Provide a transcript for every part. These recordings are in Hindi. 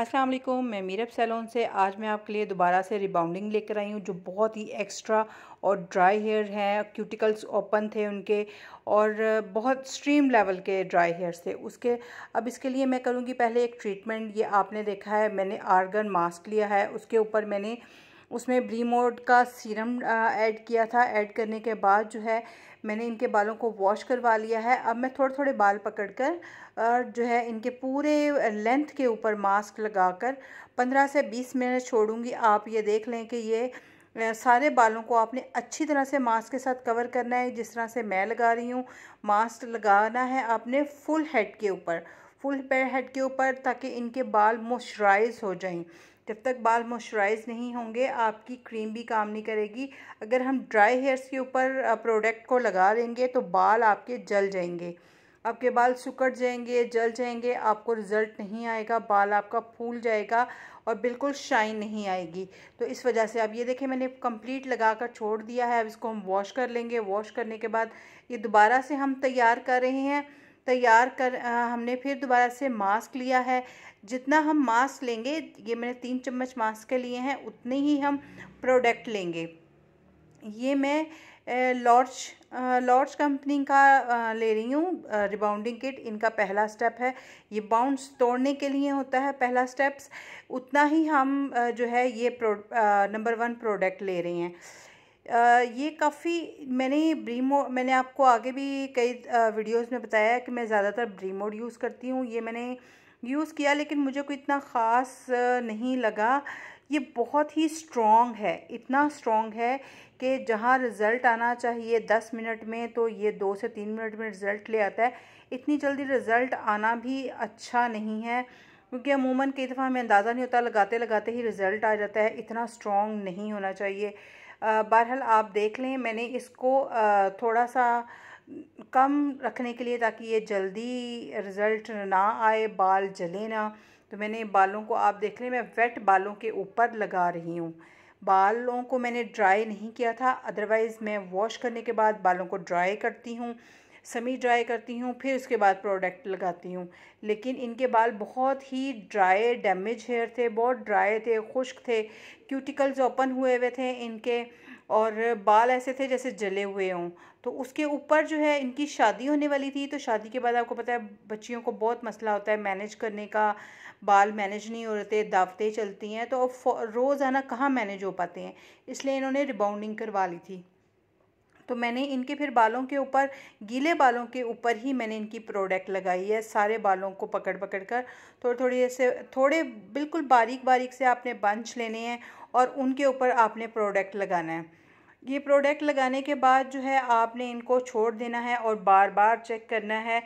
अस्सलाम वालेकुम मैं मीरब सैलून से आज मैं आपके लिए दोबारा से रिबाउंडिंग लेकर आई हूँ जो बहुत ही एक्स्ट्रा और ड्राई हेयर हैं क्यूटिकल्स ओपन थे उनके और बहुत स्ट्रीम लेवल के ड्राई हेयर्स थे उसके अब इसके लिए मैं करूँगी पहले एक ट्रीटमेंट ये आपने देखा है मैंने आर्गन मास्क लिया है उसके ऊपर मैंने उसमें ब्रीमोड का सीरम ऐड किया था ऐड करने के बाद जो है मैंने इनके बालों को वॉश करवा लिया है अब मैं थोड़े थोड़े बाल पकड़ कर और जो है इनके पूरे लेंथ के ऊपर मास्क लगाकर 15 से 20 मिनट छोड़ूंगी आप ये देख लें कि ये सारे बालों को आपने अच्छी तरह से मास्क के साथ कवर करना है जिस तरह से मैं लगा रही हूँ मास्क लगाना है आपने फुल हेड के ऊपर फुल हेड के ऊपर ताकि इनके बाल मॉइस्चराइज हो जाएं जब तक बाल मॉइस्चराइज नहीं होंगे आपकी क्रीम भी काम नहीं करेगी अगर हम ड्राई हेयर्स के ऊपर प्रोडक्ट को लगा देंगे तो बाल आपके जल जाएंगे आपके बाल सुकट जाएंगे जल जाएंगे आपको रिज़ल्ट नहीं आएगा बाल आपका फूल जाएगा और बिल्कुल शाइन नहीं आएगी तो इस वजह से आप ये देखें मैंने कंप्लीट लगा कर छोड़ दिया है अब इसको हम वॉश कर लेंगे वॉश करने के बाद ये दोबारा से हम तैयार कर रहे हैं तैयार कर हमने फिर दोबारा से मास्क लिया है जितना हम मास्क लेंगे ये मैंने तीन चम्मच मास्क के लिए हैं उतने ही हम प्रोडक्ट लेंगे ये मैं लॉर्च लॉर्च कंपनी का ले रही हूँ रिबाउंडिंग किट इनका पहला स्टेप है ये बाउंड्स तोड़ने के लिए होता है पहला स्टेप्स उतना ही हम जो है ये प्रो नंबर वन प्रोडक्ट ले रहे हैं ये काफ़ी मैंने ब्रीमो मैंने आपको आगे भी कई वीडियोस में बताया कि मैं ज़्यादातर मोड यूज़ करती हूँ ये मैंने यूज़ किया लेकिन मुझे कोई इतना ख़ास नहीं लगा ये बहुत ही स्ट्रॉन्ग है इतना स्ट्रॉन्ग है कि जहाँ रिज़ल्ट आना चाहिए दस मिनट में तो ये दो से तीन मिनट में रिज़ल्ट ले आता है इतनी जल्दी रिज़ल्ट आना भी अच्छा नहीं है क्योंकि अमूमन कई दफ़ा हमें अंदाज़ा नहीं होता लगाते लगाते ही रिज़ल्ट आ जाता है इतना स्ट्रॉन्ग नहीं होना चाहिए बहरहाल आप देख लें मैंने इसको थोड़ा सा कम रखने के लिए ताकि ये जल्दी रिज़ल्ट ना आए बाल जले ना तो मैंने बालों को आप देख लें मैं वेट बालों के ऊपर लगा रही हूँ बालों को मैंने ड्राई नहीं किया था अदरवाइज़ मैं वॉश करने के बाद बालों को ड्राई करती हूँ समी ड्राई करती हूँ फिर उसके बाद प्रोडक्ट लगाती हूँ लेकिन इनके बाल बहुत ही ड्राई डैमेज हेयर थे बहुत ड्राई थे खुश्क थे क्यूटिकल्स ओपन हुए हुए थे इनके और बाल ऐसे थे जैसे जले हुए हों तो उसके ऊपर जो है इनकी शादी होने वाली थी तो शादी के बाद आपको पता है बच्चियों को बहुत मसला होता है मैनेज करने का बाल मैनेज नहीं हो रहे दावतें चलती हैं तो रोज़ाना कहाँ मैनेज हो पाते हैं इसलिए इन्होंने रिबाउंडिंग करवा ली थी तो मैंने इनके फिर बालों के ऊपर गीले बालों के ऊपर ही मैंने इनकी प्रोडक्ट लगाई है सारे बालों को पकड़ पकड़ कर थोड़े थोड़ी ऐसे थोड़े बिल्कुल बारीक बारीक से आपने बंच लेने हैं और उनके ऊपर आपने प्रोडक्ट लगाना है ये प्रोडक्ट लगाने के बाद जो है आपने इनको छोड़ देना है और बार बार चेक करना है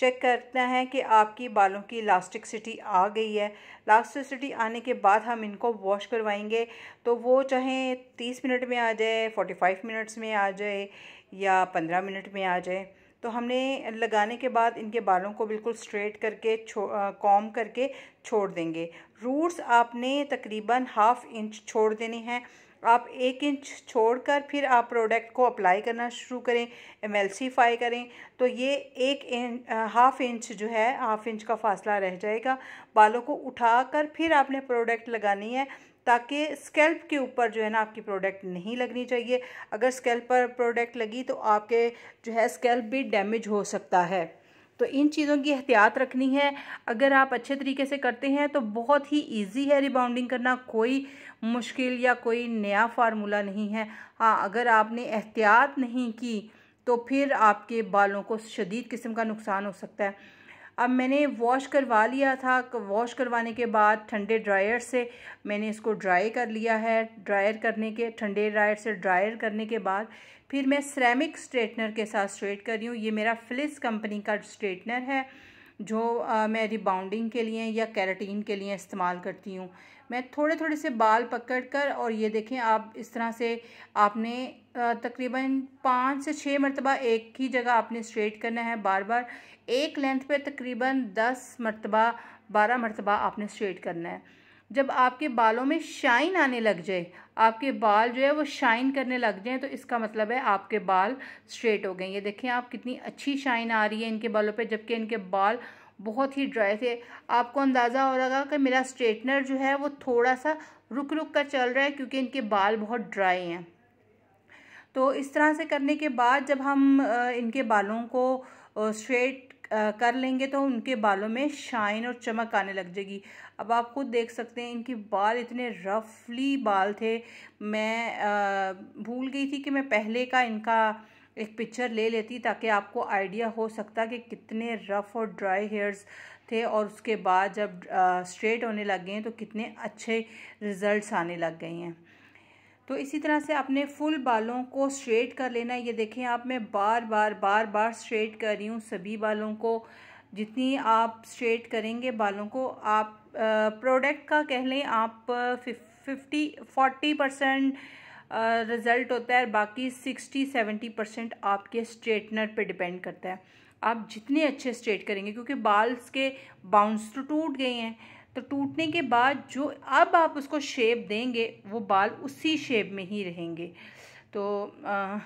चेक करना है कि आपकी बालों की इलास्टिकसिटी आ गई है इलास्टिसिटी आने के बाद हम इनको वॉश करवाएंगे तो वो चाहे तीस मिनट में आ जाए फोर्टी फाइव मिनट्स में आ जाए या पंद्रह मिनट में आ जाए तो हमने लगाने के बाद इनके बालों को बिल्कुल स्ट्रेट करके कॉम करके छोड़ देंगे रूट्स आपने तकरीबन हाफ़ इंच छोड़ देने हैं आप एक इंच छोड़कर फिर आप प्रोडक्ट को अप्लाई करना शुरू करें एमएलसीफाई करें तो ये एक इंच हाफ इंच जो है हाफ इंच का फासला रह जाएगा बालों को उठाकर फिर आपने प्रोडक्ट लगानी है ताकि स्कैल्प के ऊपर जो है ना आपकी प्रोडक्ट नहीं लगनी चाहिए अगर स्कैल्प पर प्रोडक्ट लगी तो आपके जो है स्कैल्प भी डैमेज हो सकता है तो इन चीज़ों की एहतियात रखनी है अगर आप अच्छे तरीके से करते हैं तो बहुत ही ईजी है रिबाउंडिंग करना कोई मुश्किल या कोई नया फार्मूला नहीं है हाँ अगर आपने एहतियात नहीं की तो फिर आपके बालों को शदीद किस्म का नुकसान हो सकता है अब मैंने वॉश करवा लिया था वॉश करवाने के बाद ठंडे ड्रायर से मैंने इसको ड्राई कर लिया है ड्रायर करने के ठंडे ड्रायर से ड्रायर करने के बाद फिर मैं सरेमिक स्ट्रेटनर के साथ स्ट्रेट कर रही हूँ ये मेरा फ्लिस कंपनी का स्ट्रेटनर है जो आ, मैं रिबाउंडिंग के लिए या कैरेटीन के लिए इस्तेमाल करती हूँ मैं थोड़े थोड़े से बाल पकड़ कर और ये देखें आप इस तरह से आपने तकरीबन पाँच से छः मरतबा एक ही जगह आपने स्ट्रेट करना है बार बार एक लेंथ पे तकरीबन दस मरतबा बारह मरतबा आपने स्ट्रेट करना है जब आपके बालों में शाइन आने लग जाए आपके बाल जो है वो शाइन करने लग जाए तो इसका मतलब है आपके बाल स्ट्रेट हो गए ये देखें आप कितनी अच्छी शाइन आ रही है इनके बालों पे जबकि इनके बाल बहुत ही ड्राई थे आपको अंदाज़ा हो रहा कि मेरा स्ट्रेटनर जो है वो थोड़ा सा रुक रुक कर चल रहा है क्योंकि इनके बाल बहुत ड्राई हैं तो इस तरह से करने के बाद जब हम इनके बालों को स्ट्रेट कर लेंगे तो उनके बालों में शाइन और चमक आने लग जाएगी अब आप खुद देख सकते हैं इनके बाल इतने रफली बाल थे मैं आ, भूल गई थी कि मैं पहले का इनका एक पिक्चर ले लेती ताकि आपको आइडिया हो सकता कि कितने रफ़ और ड्राई हेयर्स थे और उसके बाद जब स्ट्रेट होने लग गए हैं तो कितने अच्छे रिज़ल्ट्स आने लग गए हैं तो इसी तरह से अपने फुल बालों को स्ट्रेट कर लेना ये देखें आप मैं बार बार बार बार स्ट्रेट कर रही हूँ सभी बालों को जितनी आप स्ट्रेट करेंगे बालों को आप प्रोडक्ट का कह लें आप फिफ्टी फोर्टी परसेंट रिज़ल्ट होता है बाकी सिक्सटी सेवेंटी परसेंट आपके स्ट्रेटनर पे डिपेंड करता है आप जितने अच्छे स्ट्रेट करेंगे क्योंकि बाल्स के बाउंस तो टूट गए हैं तो टूटने के बाद जो अब आप उसको शेप देंगे वो बाल उसी शेप में ही रहेंगे तो आ, uh,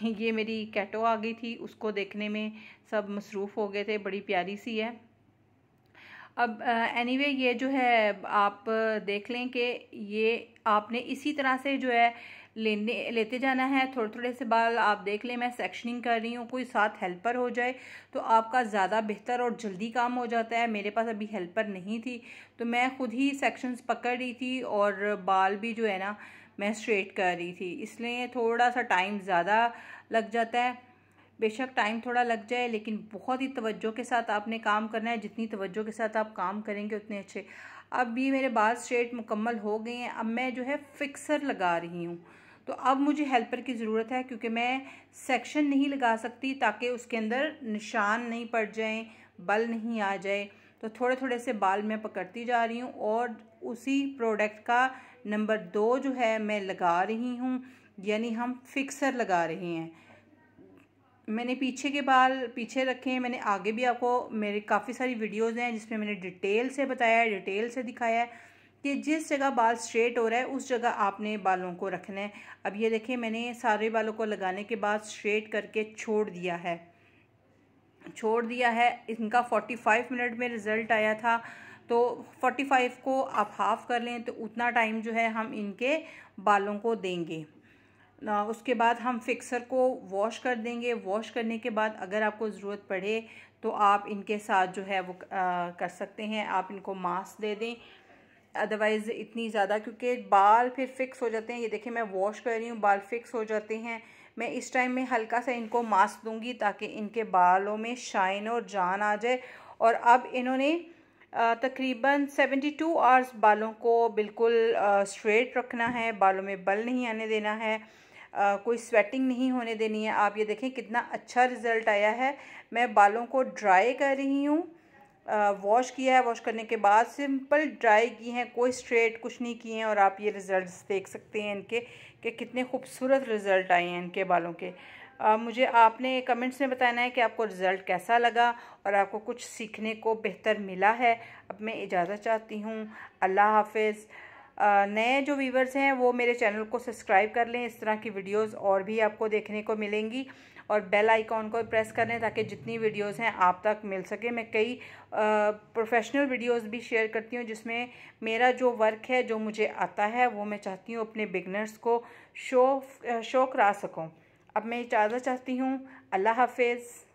ये मेरी कैटो आ गई थी उसको देखने में सब मसरूफ़ हो गए थे बड़ी प्यारी सी है अब एनी uh, anyway, ये जो है आप देख लें कि ये आपने इसी तरह से जो है लेने लेते जाना है थोड़े थोड़े से बाल आप देख लें मैं सेक्शनिंग कर रही हूँ कोई साथ हेल्पर हो जाए तो आपका ज़्यादा बेहतर और जल्दी काम हो जाता है मेरे पास अभी हेल्पर नहीं थी तो मैं ख़ुद ही सेक्शंस पकड़ रही थी और बाल भी जो है ना मैं स्ट्रेट कर रही थी इसलिए थोड़ा सा टाइम ज़्यादा लग जाता है बेशक टाइम थोड़ा लग जाए लेकिन बहुत ही तवज्जो के साथ आपने काम करना है जितनी तवज्जो के साथ आप काम करेंगे उतने अच्छे अब ये मेरे बाल स्ट्रेट मुकम्मल हो गए हैं अब मैं जो है फिक्सर लगा रही हूँ तो अब मुझे हेल्पर की ज़रूरत है क्योंकि मैं सेक्शन नहीं लगा सकती ताकि उसके अंदर निशान नहीं पड़ जाए बल नहीं आ जाए तो थोड़े थोड़े से बाल मैं पकड़ती जा रही हूँ और उसी प्रोडक्ट का नंबर दो जो है मैं लगा रही हूँ यानी हम फिक्सर लगा रहे हैं मैंने पीछे के बाल पीछे रखे हैं मैंने आगे भी आपको मेरे काफ़ी सारी वीडियोस हैं जिसमें मैंने डिटेल से बताया है डिटेल से दिखाया है कि जिस जगह बाल स्ट्रेट हो रहा है उस जगह आपने बालों को रखना है अब ये देखिए मैंने सारे बालों को लगाने के बाद स्ट्रेट करके छोड़ दिया है छोड़ दिया है इनका फोर्टी फाइव मिनट में रिज़ल्ट आया था तो 45 को आप हाफ़ कर लें तो उतना टाइम जो है हम इनके बालों को देंगे उसके बाद हम फिक्सर को वॉश कर देंगे वॉश करने के बाद अगर आपको ज़रूरत पड़े तो आप इनके साथ जो है वो आ, कर सकते हैं आप इनको मास्क दे दें अदरवाइज़ इतनी ज़्यादा क्योंकि बाल फिर फिक्स हो जाते हैं ये देखिए मैं वॉश कर रही हूँ बाल फिक्स हो जाते हैं मैं इस टाइम में हल्का सा इनको मास्क दूंगी ताकि इनके बालों में शाइन और जान आ जाए और अब इन्होंने तकरीबन 72 टू आवर्स बालों को बिल्कुल स्ट्रेट रखना है बालों में बल नहीं आने देना है आ, कोई स्वेटिंग नहीं होने देनी है आप ये देखें कितना अच्छा रिज़ल्ट आया है मैं बालों को ड्राई कर रही हूँ वॉश किया है वॉश करने के बाद सिंपल ड्राई की हैं कोई स्ट्रेट कुछ नहीं किए हैं और आप ये रिज़ल्ट्स देख सकते हैं इनके कि कितने खूबसूरत रिज़ल्ट आए हैं इनके बालों के आ, मुझे आपने कमेंट्स में बताना है कि आपको रिज़ल्ट कैसा लगा और आपको कुछ सीखने को बेहतर मिला है अब मैं इजाज़त चाहती हूँ अल्लाह हाफिज़ नए जो व्यूवर्स हैं वो मेरे चैनल को सब्सक्राइब कर लें इस तरह की वीडियोस और भी आपको देखने को मिलेंगी और बेल आइकॉन को प्रेस कर लें ताकि जितनी वीडियोस हैं आप तक मिल सके मैं कई प्रोफेशनल वीडियोस भी शेयर करती हूँ जिसमें मेरा जो वर्क है जो मुझे आता है वो मैं चाहती हूँ अपने बिगनर्स को शो शो करा सकूँ अब मैं इजाज़त चाहती हूँ अल्लाह हाफिज़